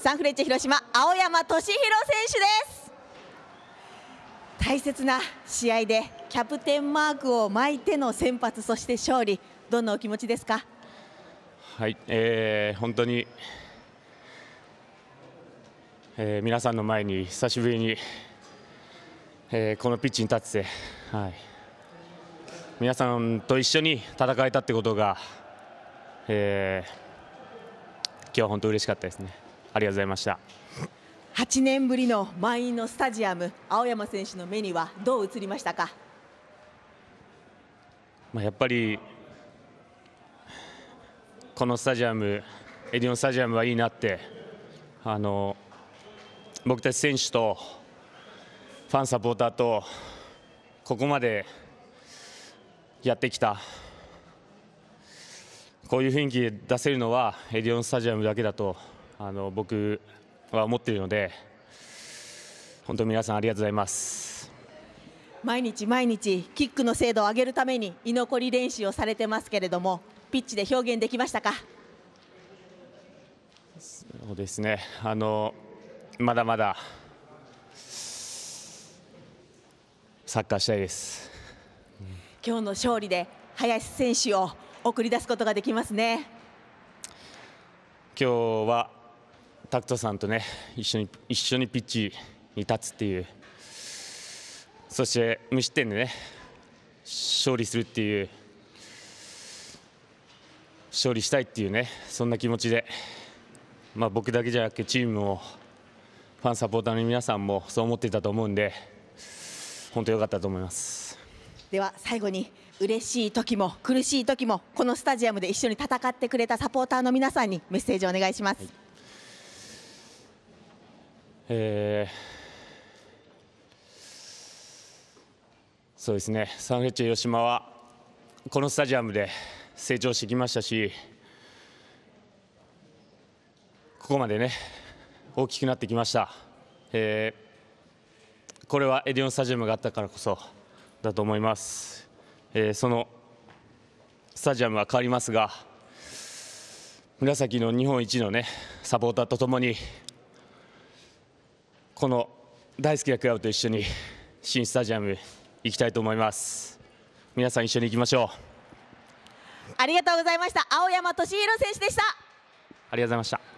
サンフレッチェ広島青山俊弘選手です大切な試合でキャプテンマークを巻いての先発そして勝利どんなお気持ちですかはい、えー、本当に、えー、皆さんの前に久しぶりに、えー、このピッチに立ってはい、皆さんと一緒に戦えたってことが、えー、今日は本当嬉しかったですね。ありがとうございました8年ぶりの満員のスタジアム青山選手の目にはどう映りましたか、まあ、やっぱりこのスタジアムエディオンスタジアムはいいなってあの僕たち選手とファンサポーターとここまでやってきたこういう雰囲気で出せるのはエディオンスタジアムだけだとあの僕は思っているので本当皆さんありがとうございます毎日毎日キックの精度を上げるために居残り練習をされてますけれどもピッチで表現できましたかそうですねあのまだまだサッカーしたいです今日の勝利で林選手を送り出すことができますね今日は拓トさんとね一緒に一緒にピッチに立つっていうそして無失点でね勝利するっていう勝利したいっていうねそんな気持ちで、まあ、僕だけじゃなくてチームもファンサポーターの皆さんもそう思ってたと思うんで本当良かったと思いますでは最後に嬉しい時も苦しい時もこのスタジアムで一緒に戦ってくれたサポーターの皆さんにメッセージをお願いします。はいえー、そうですね、サンフレッチェ広島はこのスタジアムで成長してきましたし、ここまでね、大きくなってきました。えー、これはエディオンスタジアムがあったからこそだと思います。えー、そのスタジアムは変わりますが、紫の日本一のねサポーターとともにこの大好きなクラブと一緒に新スタジアム行きたいと思います皆さん一緒に行きましょうありがとうございました青山敏弘選手でしたありがとうございました